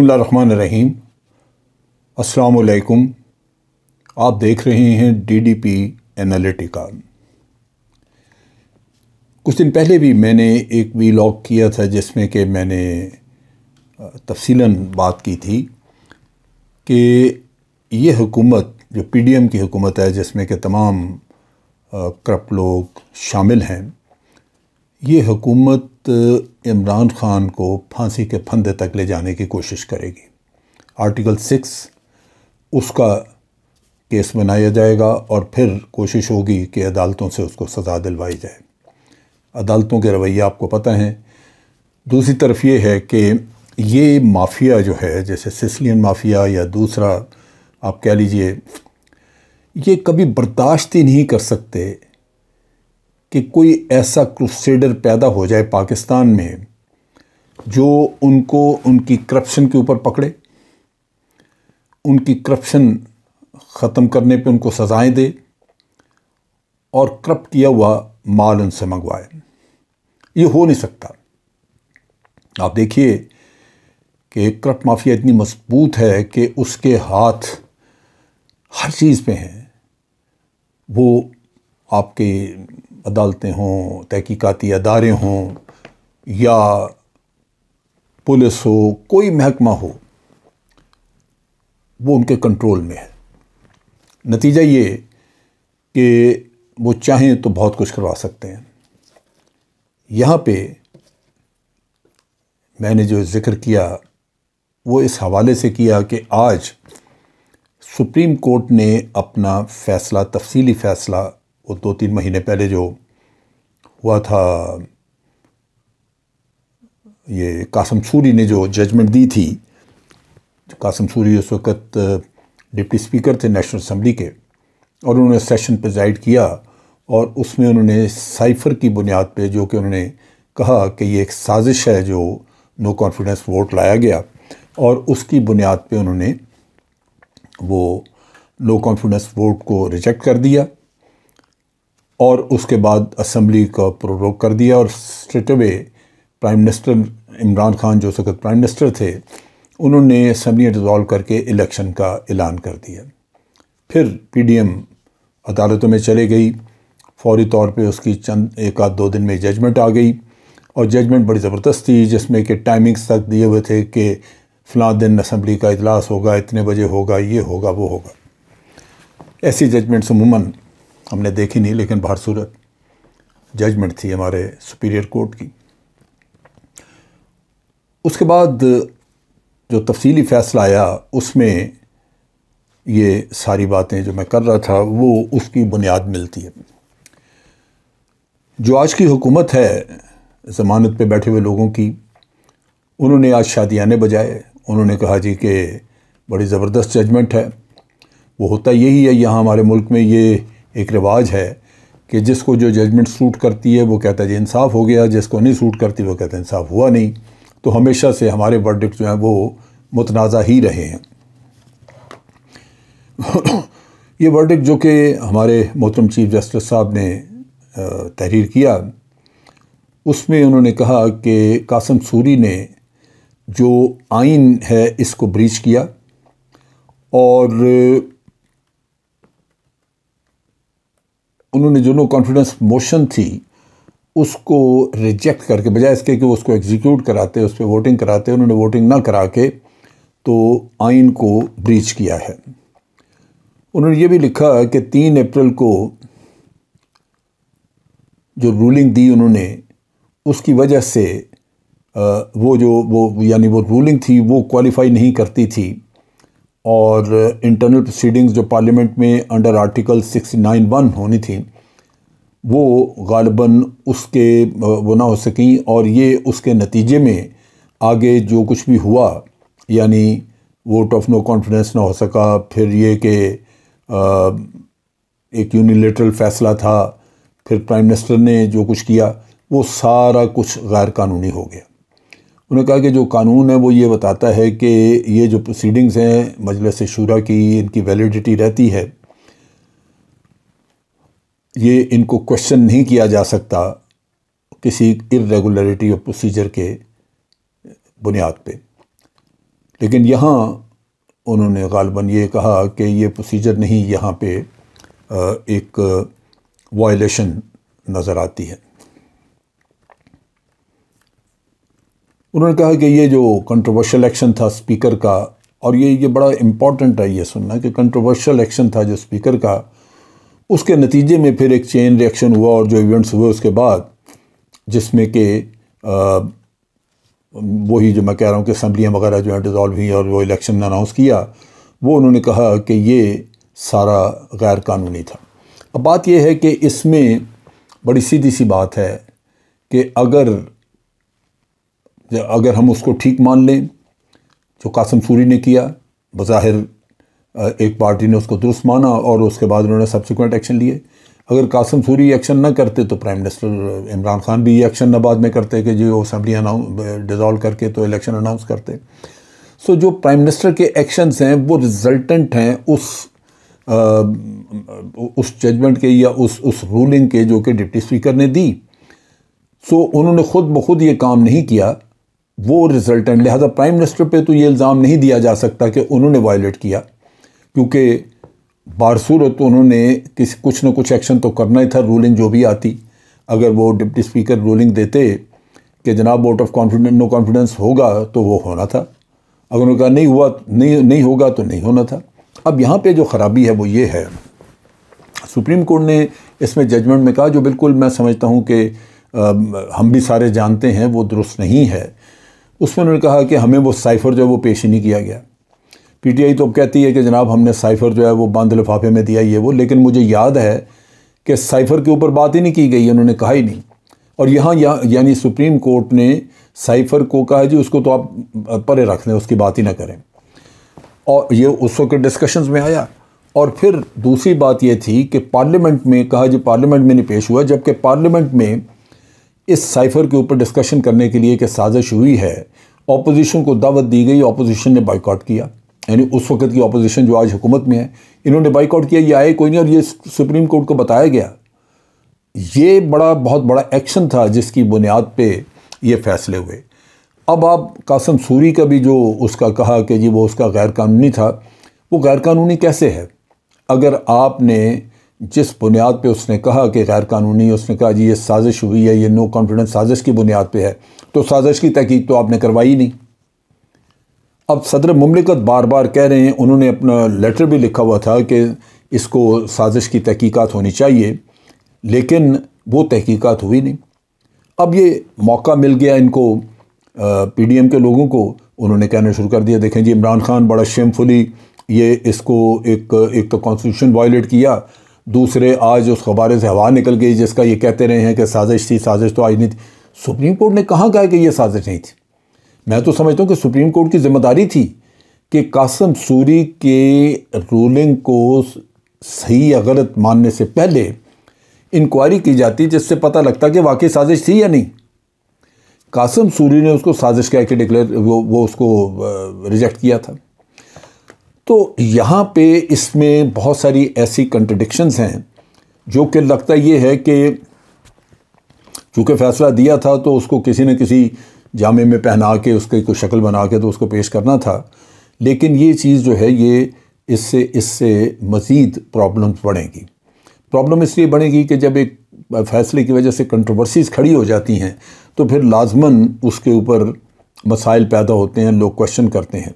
बसमीम् अल्लाम आप देख रहे हैं डी डी पी एनालिटिका कुछ दिन पहले भी मैंने एक वीलॉग किया था जिसमें कि मैंने तफसीला बात की थी कि ये हुकूमत जो पी डी एम की हुकूमत है जिसमें कि तमाम करप्ट लोग शामिल हैं ये हुकूमत इमरान खान को फांसी के फंदे तक ले जाने की कोशिश करेगी आर्टिकल सिक्स उसका केस बनाया जाएगा और फिर कोशिश होगी कि अदालतों से उसको सज़ा दिलवाई जाए अदालतों के रवैया आपको पता है दूसरी तरफ ये है कि ये माफिया जो है जैसे सिसलियन माफिया या दूसरा आप कह लीजिए ये कभी बर्दाश्त ही नहीं कर सकते कि कोई ऐसा क्रूसेडर पैदा हो जाए पाकिस्तान में जो उनको उनकी करप्शन के ऊपर पकड़े उनकी करप्शन ख़त्म करने पे उनको सज़ाएं दे और करप्ट किया हुआ माल उनसे मंगवाए ये हो नहीं सकता आप देखिए कि करप्ट माफिया इतनी मजबूत है कि उसके हाथ हर चीज़ पे हैं वो आपके अदालतें हों तहकीकती अदारे हों या पुलिस हो कोई महकमा हो वो उनके कंट्रोल में है नतीजा ये कि वो चाहें तो बहुत कुछ करवा सकते हैं यहाँ पे मैंने जो ज़िक्र किया वो इस हवाले से किया कि आज सुप्रीम कोर्ट ने अपना फ़ैसला तफसीली फ़ैसला वो दो तीन महीने पहले जो हुआ था ये कासम सूरी ने जो जजमेंट दी थी कासम सूरी उस वक्त डिप्टी स्पीकर थे नेशनल असम्बली के और उन्होंने सेशन प्रजाइड किया और उसमें उन्होंने साइफर की बुनियाद पे जो कि उन्होंने कहा कि ये एक साजिश है जो नो कॉन्फिडेंस वोट लाया गया और उसकी बुनियाद पे उन्होंने वो नो कॉन्फिडेंस वोट को रिजेक्ट कर दिया और उसके बाद असम्बली का प्रोरोक कर दिया और straight way prime minister Imran Khan जो उस वक्त प्राइम मिनिस्टर थे उन्होंने असम्बली डिज़ोल्व करके इलेक्शन का ऐलान कर दिया फिर पीडीएम अदालतों में चले गई फौरी तौर पे उसकी चंद एक आध दो दिन में जजमेंट आ गई और जजमेंट बड़ी ज़बरदस्त थी जिसमें कि टाइमिंग्स तक दिए हुए थे कि फ़लाँ दिन असम्बली का अजलास होगा इतने बजे होगा ये होगा वो होगा ऐसी जजमेंट्स अमूमन हमने देखी नहीं लेकिन बाहर सूरत जजमेंट थी हमारे सुपीरियर कोर्ट की उसके बाद जो तफसीली फ़ैसला आया उसमें ये सारी बातें जो मैं कर रहा था वो उसकी बुनियाद मिलती है जो आज की हुकूमत है ज़मानत पे बैठे हुए लोगों की उन्होंने आज शादियाने बजाए उन्होंने कहा जी कि बड़ी ज़बरदस्त जजमेंट है वो होता यही है यहाँ हमारे मुल्क में ये एक रिवाज है कि जिसको जो जजमेंट सूट करती है वो कहता है जी इंसाफ हो गया जिसको नहीं सूट करती वो कहता है इंसाफ हुआ नहीं तो हमेशा से हमारे वर्डिक्ट जो हैं वो मुतनाज़ा ही रहे हैं ये वर्डिक जो कि हमारे मोहतरम चीफ जस्टिस साहब ने तहरीर किया उसमें उन्होंने कहा कि कासम सूरी ने जो आइन है इसको ब्रीच किया और उन्होंने जो नो कॉन्फिडेंस मोशन थी उसको रिजेक्ट करके बजाय इसके कि वो उसको एग्जीक्यूट कराते उस पर वोटिंग कराते उन्होंने वोटिंग ना करा के तो आइन को ब्रीच किया है उन्होंने ये भी लिखा कि तीन अप्रैल को जो रूलिंग दी उन्होंने उसकी वजह से वो जो वो यानी वो रूलिंग थी वो क्वालिफाई नहीं करती थी और इंटरनल प्रोसीडिंग्स जो पार्लियामेंट में under article sixty nine one होनी थी वो गालबन उसके वो ना हो सकें और ये उसके नतीजे में आगे जो कुछ भी हुआ यानी वोट ऑफ नो कॉन्फिडेंस ना हो सका फिर ये कि एक यूनिलेटरल फैसला था फिर प्राइम मिनिस्टर ने जो कुछ किया वो सारा कुछ गैर कानूनी हो गया उन्होंने कहा कि जो कानून है वो ये बताता है कि ये जो प्रोसीडिंग्स हैं मजलस शुरा की इनकी वैलिडिटी रहती है ये इनको क्वेश्चन नहीं किया जा सकता किसी इरेगुलरिटी और प्रोसीजर के बुनियाद पे लेकिन यहाँ उन्होंने गालबा ये कहा कि ये प्रोसीजर नहीं यहाँ पे एक वायलेशन नज़र आती है उन्होंने कहा कि ये जो कंट्रोवर्शियल एक्शन था स्पीकर का और ये ये बड़ा इम्पॉर्टेंट है ये सुनना कि कंट्रोवर्शियल एक्शन था जो स्पीकर का उसके नतीजे में फिर एक चेन रिएक्शन हुआ और जो इवेंट्स हुए उसके बाद जिसमें कि वही जो मैं कह रहा हूँ कि असम्बलियाँ वगैरह जो हैं डिज़ोल्व हुई और वो इलेक्शन ने अनाउंस किया वो उन्होंने कहा कि ये सारा गैर कानूनी था अब बात यह है कि इसमें बड़ी सीधी सी बात है कि अगर अगर हम उसको ठीक मान लें जो कासम सूरी ने किया बज़ाहिर एक पार्टी ने उसको दुरुस्त माना और उसके बाद उन्होंने सब्सिक्वेंट एक्शन लिए अगर कासम सूरी एक्शन ना करते तो प्राइम मिनिस्टर इमरान खान भी ये एक्शन ना बाद में करते कि जो असम्बली अनाउंस डिज़ोल्व करके तो इलेक्शन अनाउंस करते सो जो प्राइम मिनिस्टर के एक्शंस हैं वो रिजल्टेंट हैं उस आ, उस जजमेंट के या उस उस रूलिंग के जो कि डिप्टी स्पीकर ने दी सो उन्होंने ख़ुद ब खुद ये काम नहीं किया वो रिजल्ट लिहाजा प्राइम मिनिस्टर पे तो ये इल्ज़ाम नहीं दिया जा सकता कि उन्होंने वायलेट किया क्योंकि बारसूरत तो उन्होंने किसी कुछ ना कुछ एक्शन तो करना ही था रूलिंग जो भी आती अगर वो डिप्टी स्पीकर रूलिंग देते कि जनाब vote of confidence no confidence होगा तो वो होना था अगर उन्होंने कहा नहीं हुआ नहीं नहीं होगा तो नहीं होना था अब यहाँ पे जो ख़राबी है वो ये है सुप्रीम कोर्ट ने इसमें जजमेंट में कहा जो बिल्कुल मैं समझता हूँ कि हम भी सारे जानते हैं वो दुरुस्त नहीं है उसमें उन्होंने कहा कि हमें वो साइफ़र जो है वो पेश ही नहीं किया गया पीटीआई तो अब कहती है कि जनाब हमने साइफ़र जो है वो बंद लिफाफे में दिया ये वो लेकिन मुझे याद है कि साइफ़र के ऊपर बात ही नहीं की गई उन्होंने कहा ही नहीं और यहाँ यानी सुप्रीम कोर्ट ने साइफ़र को कहा जी उसको तो आप परे रख लें उसकी बात ही ना करें और ये उस वक्त डिस्कशंस में आया और फिर दूसरी बात ये थी कि पार्लियामेंट में कहा जी पार्लियामेंट में नहीं पेश हुआ जबकि पार्लियामेंट में इस साइफर के ऊपर डिस्कशन करने के लिए कि साजिश हुई है ऑपोजिशन को दावत दी गई ऑपोजिशन ने बाइकआउट किया यानी उस वक्त की ऑपोजिशन जो आज हुकूमत में है इन्होंने बाइकआउट किया ये आए कोई नहीं और ये सुप्रीम कोर्ट को बताया गया ये बड़ा बहुत बड़ा एक्शन था जिसकी बुनियाद पर यह फैसले हुए अब आप कासम सूरी का भी जो उसका कहा कि जी वो उसका गैरकानूनी था वो गैरकानूनी कैसे है अगर आपने जिस बुनियाद पे उसने कहा कि गैर कानूनी उसने कहा जी ये साजिश हुई है ये नो कॉन्फिडेंस साजिश की बुनियाद पे है तो साजिश की तहकीक तो आपने करवाई नहीं अब सदर ममलिकत बार बार कह रहे हैं उन्होंने अपना लेटर भी लिखा हुआ था कि इसको साजिश की तहकीकत होनी चाहिए लेकिन वो तहकीकत हुई नहीं अब ये मौका मिल गया इनको पी डी एम के लोगों को उन्होंने कहना शुरू कर दिया देखें जी इमरान खान बड़ा शेमफुली ये इसको एक एक तो कॉन्स्टिट्यूशन वायलेट किया दूसरे आज उस हवाले से हवा निकल गई जिसका ये कहते रहे हैं कि साजिश थी साजिश तो आज नहीं थी सुप्रीम कोर्ट ने कहाँ कहा कि ये साजिश नहीं थी मैं तो समझता हूँ कि सुप्रीम कोर्ट की जिम्मेदारी थी कि कासम सूरी के रूलिंग को सही या गलत मानने से पहले इंक्वायरी की जाती जिससे पता लगता कि वाकई साजिश थी या नहीं कासम सूरी ने उसको साजिश कह के डिक्लेयर वो वो उसको रिजेक्ट किया था तो यहाँ पे इसमें बहुत सारी ऐसी कंट्रडिक्शंस हैं जो कि लगता ये है कि चूँकि फ़ैसला दिया था तो उसको किसी न किसी जामे में पहना के उसके कोई शक्ल बना के तो उसको पेश करना था लेकिन ये चीज़ जो है ये इससे इससे मज़ीद प्रॉब्लम बढ़ेंगी प्रॉब्लम इसलिए बढ़ेगी कि जब एक फ़ैसले की वजह से कंट्रोवर्सीज़ खड़ी हो जाती हैं तो फिर लाजमन उसके ऊपर मसाइल पैदा होते हैं लोग क्वेश्चन करते हैं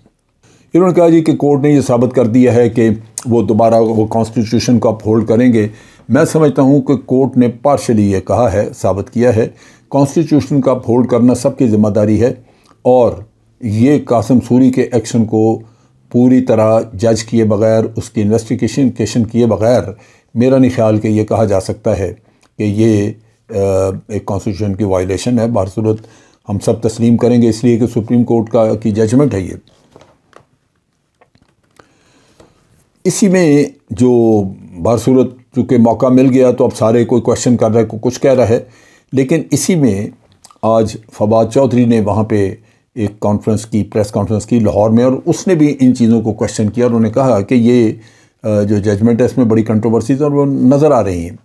इन्होंने कहा जी कि कोर्ट ने यह साबित कर दिया है कि वो दोबारा वो कॉन्स्टिट्यूशन को अपहोल्ड करेंगे मैं समझता हूँ कि कोर्ट ने पार्शली ये कहा है साबित किया है कॉन्स्टिट्यूशन का अपहोल्ड करना सबकी ज़िम्मेदारी है और ये कासम सूरी के एक्शन को पूरी तरह जज किए बगैर उसकी इन्वेस्टिगेशन केशन किए बगैर मेरा नहीं ख्याल कि ये कहा जा सकता है कि ये एक कॉन्स्टिट्यूशन की वायलेशन है बहरसूरत हम सब तस्लीम करेंगे इसलिए कि सुप्रीम कोर्ट का की जजमेंट है ये इसी में जो सूरत चूँकि मौका मिल गया तो अब सारे कोई क्वेश्चन कर रहे है कोई कुछ कह रहा है लेकिन इसी में आज फवाद चौधरी ने वहाँ पे एक कॉन्फ्रेंस की प्रेस कॉन्फ्रेंस की लाहौर में और उसने भी इन चीज़ों को क्वेश्चन किया और उन्होंने कहा कि ये जो जजमेंट है इसमें बड़ी कंट्रोवर्सीज और वो नज़र आ रही हैं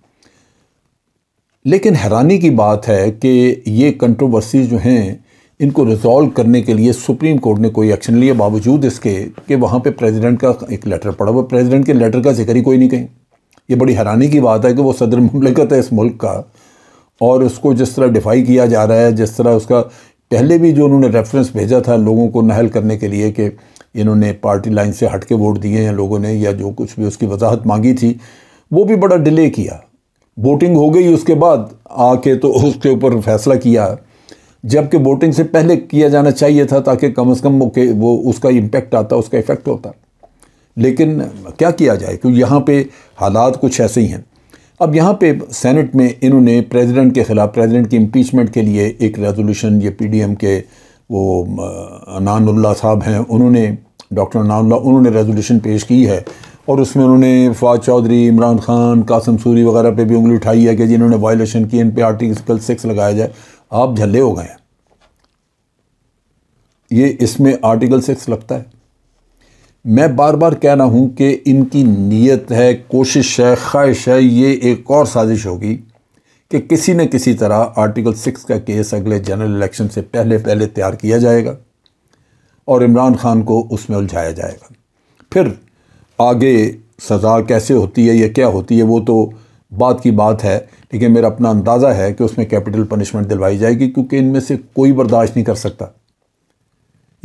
लेकिन हैरानी की बात है कि ये कंट्रोवर्सीज जो हैं इनको रिजॉल्व करने के लिए सुप्रीम कोर्ट ने कोई एक्शन लिया बावजूद इसके कि वहाँ पे प्रेसिडेंट का एक लेटर पड़ा हुआ प्रेसिडेंट के लेटर का जिक्र ही कोई नहीं कहीं ये बड़ी हैरानी की बात है कि वो सदर ममलिकत है इस मुल्क का और उसको जिस तरह डिफाई किया जा रहा है जिस तरह उसका पहले भी जो उन्होंने रेफरेंस भेजा था लोगों को नहल करने के लिए कि इन्होंने पार्टी लाइन से हट के वोट दिए हैं लोगों ने या जो कुछ भी उसकी वजाहत मांगी थी वो भी बड़ा डिले किया वोटिंग हो गई उसके बाद आके तो उसके ऊपर फैसला किया जबकि वोटिंग से पहले किया जाना चाहिए था ताकि कम अज़ कम वो, वो उसका इम्पेक्ट आता उसका इफ़ेक्ट होता लेकिन क्या किया जाए क्योंकि यहाँ पे हालात कुछ ऐसे ही हैं अब यहाँ पे सेनेट में इन्होंने प्रेसिडेंट के ख़िलाफ़ प्रेसिडेंट की इम्पीचमेंट के लिए एक रेजोल्यूशन ये पी के वो नानुल्ला साहब हैं उन्होंने डॉक्टर नानुल्ला उन्होंने रेजोल्यूशन पेश की है और उसमें उन्होंने फवाद चौधरी इमरान खान कासम सूरी वगैरह पे भी उंगली उठाई है कि जिन्होंने वायलेशन की इन पर आर्टिकल सिक्स लगाया जाए आप झल्ले हो गए ये इसमें आर्टिकल सिक्स लगता है मैं बार बार कह रहा हूँ कि इनकी नीयत है कोशिश है ख्वाहिश है ये एक और साजिश होगी कि किसी न किसी तरह आर्टिकल सिक्स का केस अगले जनरल इलेक्शन से पहले पहले तैयार किया जाएगा और इमरान खान को उसमें उलझाया जाएगा फिर आगे सज़ा कैसे होती है या क्या होती है वो तो बात की बात है लेकिन मेरा अपना अंदाज़ा है कि उसमें कैपिटल पनिशमेंट दिलवाई जाएगी क्योंकि इनमें से कोई बर्दाश्त नहीं कर सकता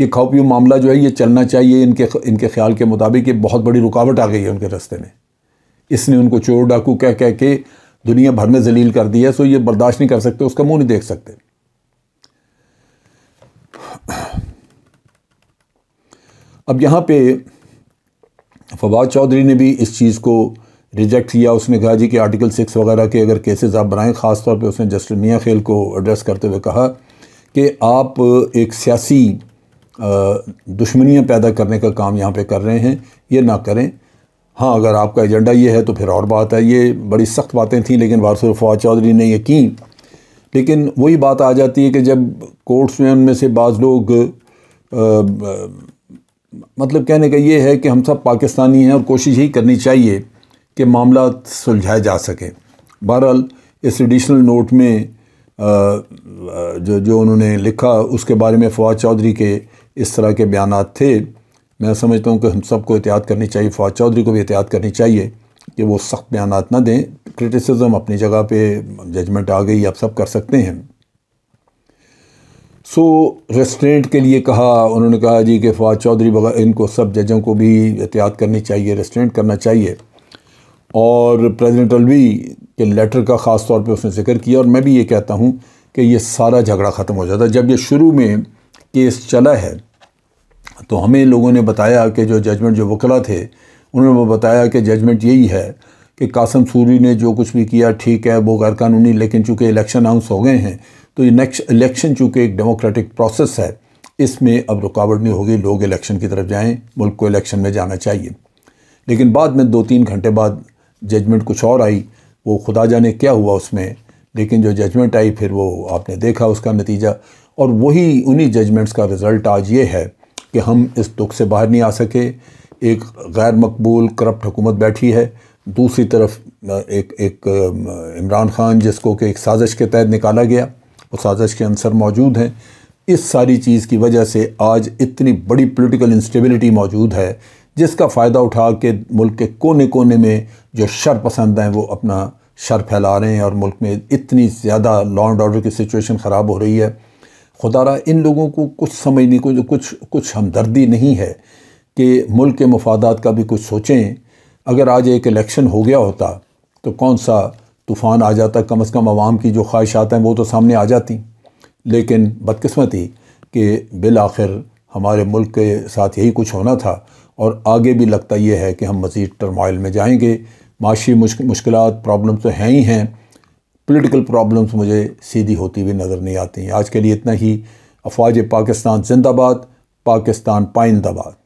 ये खौपियो मामला जो है ये चलना चाहिए इनके इनके ख्याल के मुताबिक ये बहुत बड़ी रुकावट आ गई है उनके रास्ते में इसने उनको चोर डाकू कह कह के दुनिया भर में जलील कर दिया है सो ये बर्दाश्त नहीं कर सकते उसका मुंह नहीं देख सकते अब यहाँ पे फवाद चौधरी ने भी इस चीज़ को रिजेक्ट किया उसने कहा जी कि आर्टिकल सिक्स वगैरह के अगर केसेस आप बनाएं ख़ास तौर पे उसने जस्टिस मियाँ खेल को एड्रेस करते हुए कहा कि आप एक सियासी दुश्मनियाँ पैदा करने का काम यहाँ पे कर रहे हैं ये ना करें हाँ अगर आपका एजेंडा ये है तो फिर और बात है ये बड़ी सख्त बातें थी लेकिन वारसुर फवाद चौधरी ने यह की लेकिन वही बात आ जाती है कि जब कोर्ट्स में उनमें से बाज़ लोग आ, आ, मतलब कहने का ये है कि हम सब पाकिस्तानी हैं और कोशिश ही करनी चाहिए कि मामला सुलझाए जा सके बहरहाल इस एडिशनल नोट में जो जो उन्होंने लिखा उसके बारे में फवाद चौधरी के इस तरह के बयान थे मैं समझता हूँ कि हम सबको एहतियात करनी चाहिए फवाद चौधरी को भी एहतियात करनी चाहिए कि वो सख्त बयान ना दें क्रिटिसिज्म अपनी जगह पे जजमेंट आ गई आप सब कर सकते हैं सो रेस्टोरेंट के लिए कहा उन्होंने कहा जी कि फवाद चौधरी इनको सब जजों को भी एहतियात करनी चाहिए रेस्टोरेंट करना चाहिए और प्रेसिडेंट अलवी के लेटर का ख़ास तौर पे उसने जिक्र किया और मैं भी ये कहता हूँ कि ये सारा झगड़ा ख़त्म हो जाता जब ये शुरू में केस चला है तो हमें लोगों ने बताया कि जो जजमेंट जो वकला थे उन्होंने वो बताया कि जजमेंट यही है कि कासम सूरी ने जो कुछ भी किया ठीक है वो गैर कानूनी लेकिन चूँकि इलेक्शन अनाउंस हो गए हैं तो ये नेक्स्ट इलेक्शन चूँकि एक डेमोक्रेटिक प्रोसेस है इसमें अब रुकावट नहीं होगी लोग इलेक्शन की तरफ जाएं मुल्क को इलेक्शन में जाना चाहिए लेकिन बाद में दो तीन घंटे बाद जजमेंट कुछ और आई वो खुदा जाने क्या हुआ उसमें लेकिन जो जजमेंट आई फिर वो आपने देखा उसका नतीजा और वही उन्हीं जजमेंट्स का रिज़ल्ट आज ये है कि हम इस दुख से बाहर नहीं आ सके एक गैर मकबूल करप्ट हुकूमत बैठी है दूसरी तरफ एक एक इमरान खान जिसको कि एक साजिश के तहत निकाला गया वो साजिश के अंसर मौजूद हैं इस सारी चीज़ की वजह से आज इतनी बड़ी पॉलिटिकल इंस्टेबिलिटी मौजूद है जिसका फ़ायदा उठा के मुल्क के कोने कोने में जो शर पसंद हैं वो अपना शर फैला रहे हैं और मुल्क में इतनी ज़्यादा लॉ एंड ऑर्डर की सिचुएशन ख़राब हो रही है खुदा रहा इन लोगों को कुछ समझने को कुछ कुछ हमदर्दी नहीं है कि मुल्क के मफादात का भी कुछ सोचें अगर आज एक इलेक्शन हो गया होता तो कौन सा तूफ़ान आ जाता कम अज़ कम आवाम की जो ख्वाहिशात हैं वो तो सामने आ जाती लेकिन बदकस्मती कि बिल आखिर हमारे मुल्क के साथ यही कुछ होना था और आगे भी लगता यह है कि हम मज़ीद टर्माइल में जाएंगे माशी मुश्किल प्रॉब्लम तो हैं ही हैं पोलिटिकल प्रॉब्लम्स मुझे सीधी होती हुई नज़र नहीं आती आज के लिए इतना ही अफवाज पाकिस्तान जिंदाबाद पाकिस्तान पाइंदाबाद